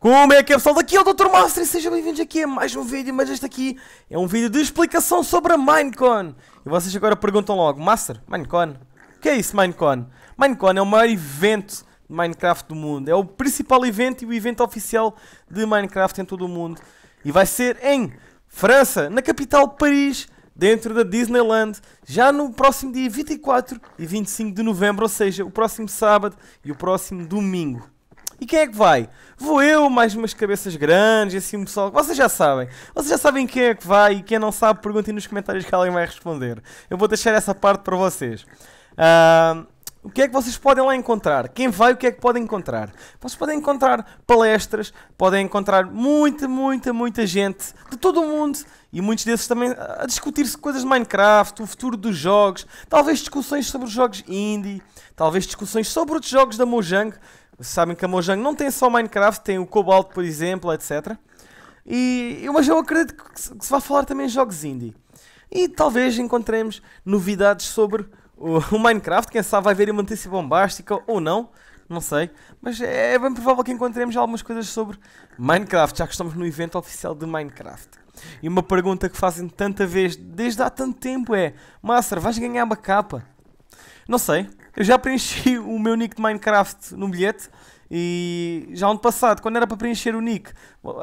Como é que é pessoal? Daqui é o Dr. Master e sejam bem-vindos aqui a mais um vídeo, mas este aqui é um vídeo de explicação sobre a Minecon. E vocês agora perguntam logo, Master, Minecon? O que é isso Minecon? Minecon é o maior evento de Minecraft do mundo. É o principal evento e o evento oficial de Minecraft em todo o mundo. E vai ser em França, na capital Paris, dentro da Disneyland, já no próximo dia 24 e 25 de novembro, ou seja, o próximo sábado e o próximo domingo. E quem é que vai? Vou eu, mais umas cabeças grandes, assim um pessoal. Vocês já sabem. Vocês já sabem quem é que vai e quem não sabe, perguntem nos comentários que alguém vai responder. Eu vou deixar essa parte para vocês. Uh, o que é que vocês podem lá encontrar? Quem vai, o que é que podem encontrar? Vocês podem encontrar palestras, podem encontrar muita, muita, muita gente de todo o mundo e muitos desses também a discutir-se coisas de Minecraft, o futuro dos jogos, talvez discussões sobre os jogos indie, talvez discussões sobre outros jogos da Mojang sabem que a Mojang não tem só Minecraft, tem o Cobalt, por exemplo, etc. E, mas eu acredito que se vai falar também de jogos indie. E talvez encontremos novidades sobre o, o Minecraft. Quem sabe vai haver uma notícia bombástica ou não. Não sei. Mas é, é bem provável que encontremos algumas coisas sobre Minecraft, já que estamos no evento oficial de Minecraft. E uma pergunta que fazem tanta vez, desde há tanto tempo, é: Master, vais ganhar uma capa? Não sei. Eu já preenchi o meu nick de Minecraft no bilhete e já ano passado, quando era para preencher o nick,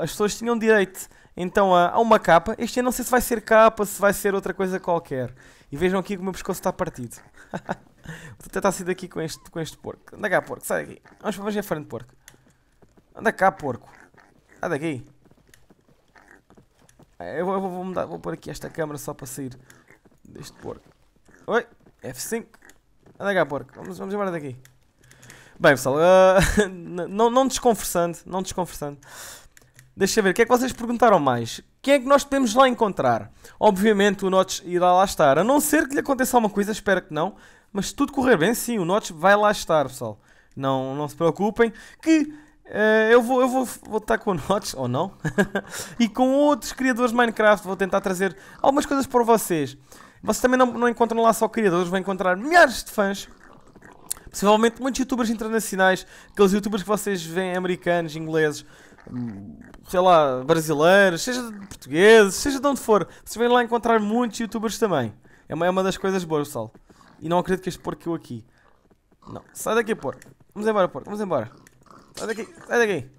as pessoas tinham direito então a, uma capa. Este ano não sei se vai ser capa, se vai ser outra coisa qualquer. E vejam aqui que o meu pescoço está partido. Vou tentar sair daqui com este, com este porco. Anda cá, porco, sai daqui. Vamos, para a frente, porco. Anda cá, porco. Sai daqui. Eh, eu vou, vou, vou mudar, vou pôr aqui esta câmera só para sair deste porco. Oi, F5. Anda cá, porco. Vamos, vamos embora daqui. Bem, pessoal, uh, não, não desconversando, não desconversando. Deixa eu ver, o que é que vocês perguntaram mais? Quem é que nós podemos lá encontrar? Obviamente o Notch irá lá estar, a não ser que lhe aconteça alguma coisa, espero que não. Mas se tudo correr bem, sim, o Notch vai lá estar, pessoal. Não, não se preocupem, que uh, eu, vou, eu vou, vou estar com o Notch, ou não, e com outros criadores de Minecraft, vou tentar trazer algumas coisas para vocês. Vocês também não, não encontram lá só criadores, vão encontrar milhares de fãs possivelmente muitos youtubers internacionais, aqueles youtubers que vocês veem americanos, ingleses, hum, sei lá, brasileiros, seja portugueses, seja de onde for, vocês vêm lá encontrar muitos youtubers também. É uma, é uma das coisas boas, pessoal. E não acredito que este porco eu aqui. Não, sai daqui, porco. Vamos embora, porco, vamos embora. Sai daqui, sai daqui.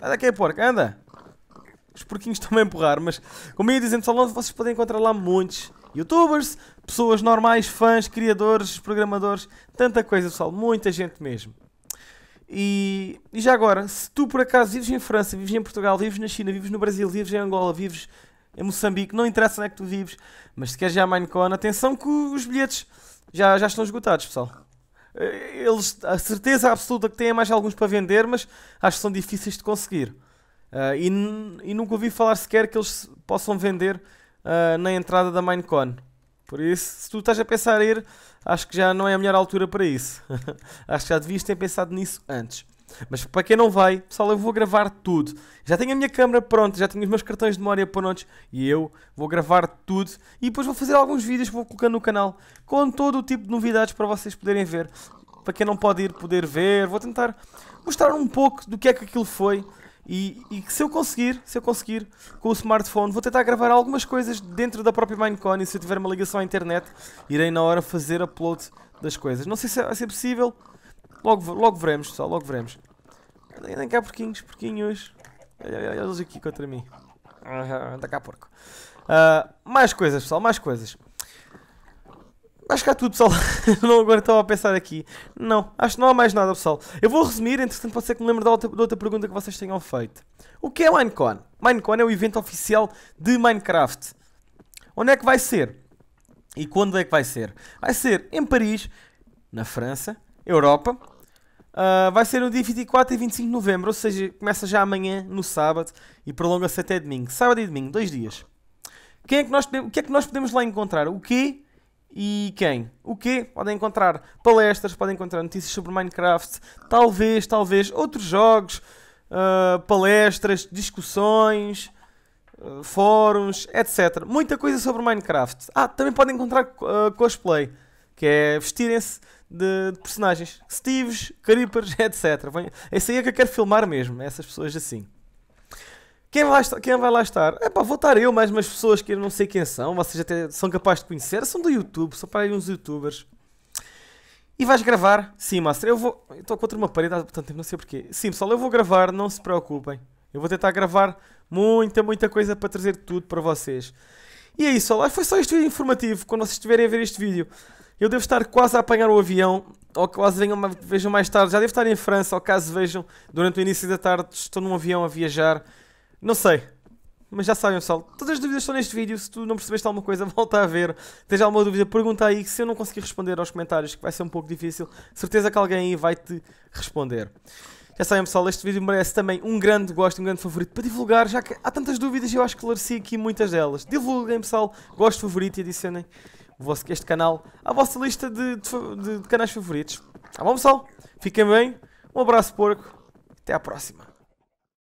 Sai daqui, porco, anda. Os porquinhos estão a empurrar, mas como ia dizendo, pessoal, vocês podem encontrar lá muitos youtubers, pessoas normais, fãs, criadores, programadores, tanta coisa, pessoal, muita gente mesmo. E, e, já agora, se tu por acaso vives em França, vives em Portugal, vives na China, vives no Brasil, vives em Angola, vives em Moçambique, não interessa onde é que tu vives, mas se queres já a Minecon, atenção que os bilhetes já, já estão esgotados, pessoal. Eh, eles, a certeza absoluta que têm mais alguns para vender, mas acho que são difíceis de conseguir. Uh, e, e nunca ouvi falar sequer que eles possam vender uh, na entrada da Minecon. Por isso, se tu estás a pensar em ir, acho que já não é a melhor altura para isso. acho que já devias ter pensado nisso antes. Mas para quem não vai, pessoal, eu vou gravar tudo. Já tenho a minha câmera pronta, já tenho os meus cartões de memória prontos e eu vou gravar tudo. E depois vou fazer alguns vídeos que vou colocar no canal com todo o tipo de novidades para vocês poderem ver. Para quem não pode ir, poder ver. Vou tentar mostrar um pouco do que é que aquilo foi e, e, que se eu conseguir, se eu conseguir, com o smartphone, vou tentar gravar algumas coisas dentro da própria Minecon e se eu tiver uma ligação à internet, irei na hora fazer upload das coisas. Não sei se vai é, ser é possível, logo, logo veremos, pessoal, logo veremos. Andem cá porquinhos, porquinhos. Olha, olha, olha eles aqui contra mim. Anda cá porco. Uh, mais coisas, pessoal, mais coisas. Acho que há tudo, pessoal. não agora estava a pensar aqui. Não, acho que não há mais nada, pessoal. Eu vou resumir, entretanto pode ser que me lembre da outra, da outra pergunta que vocês tenham feito. O que é Minecon? Minecon é o evento oficial de Minecraft. Onde é que vai ser? E quando é que vai ser? Vai ser em Paris, na França, Europa. Uh, vai ser no dia 24 e 25 de novembro, ou seja, começa já amanhã, no sábado, e prolonga-se até domingo. Sábado e domingo, dois dias. Quem é que nós, o que é que nós podemos lá encontrar? O quê? e quem? O quê? Podem encontrar palestras, podem encontrar notícias sobre Minecraft, talvez, talvez outros jogos, uh, palestras, discussões, uh, fóruns, etc. Muita coisa sobre Minecraft. Ah, também podem encontrar uh, cosplay, que é vestirem-se de, de, personagens, Steves, Creepers, etc. Isso aí é que eu quero filmar mesmo, essas pessoas assim. Quem vai, quem vai lá estar? É para estar eu, mais umas pessoas que eu não sei quem são, vocês até são capazes de conhecer, são do YouTube, são para aí uns youtubers. E vais gravar? Sim, Master, eu vou. Estou contra uma parede há tanto tempo, não sei porquê. Sim, pessoal, eu vou gravar, não se preocupem. Eu vou tentar gravar muita, muita coisa para trazer tudo para vocês. E é isso, pessoal. Foi só este vídeo informativo. Quando vocês estiverem a ver este vídeo, eu devo estar quase a apanhar o avião, ou quase venham, vejam mais tarde. Já devo estar em França, ou caso vejam, durante o início da tarde, estou num avião a viajar. Não sei. Mas já sabem, pessoal. Todas as dúvidas estão neste vídeo. Se tu não percebeste alguma coisa, volta a ver. Tens alguma dúvida, pergunta aí. Que se eu não conseguir responder aos comentários, que vai ser um pouco difícil, certeza que alguém aí vai te responder. Já sabem, pessoal, este vídeo merece também um grande gosto, um grande favorito para divulgar, já que há tantas dúvidas e eu acho que esclareci aqui muitas delas. Divulguem, pessoal, gosto favorito e adicionem este canal à vossa lista de, de, de canais favoritos. Tá bom, pessoal? Fiquem bem, um abraço porco, até à próxima.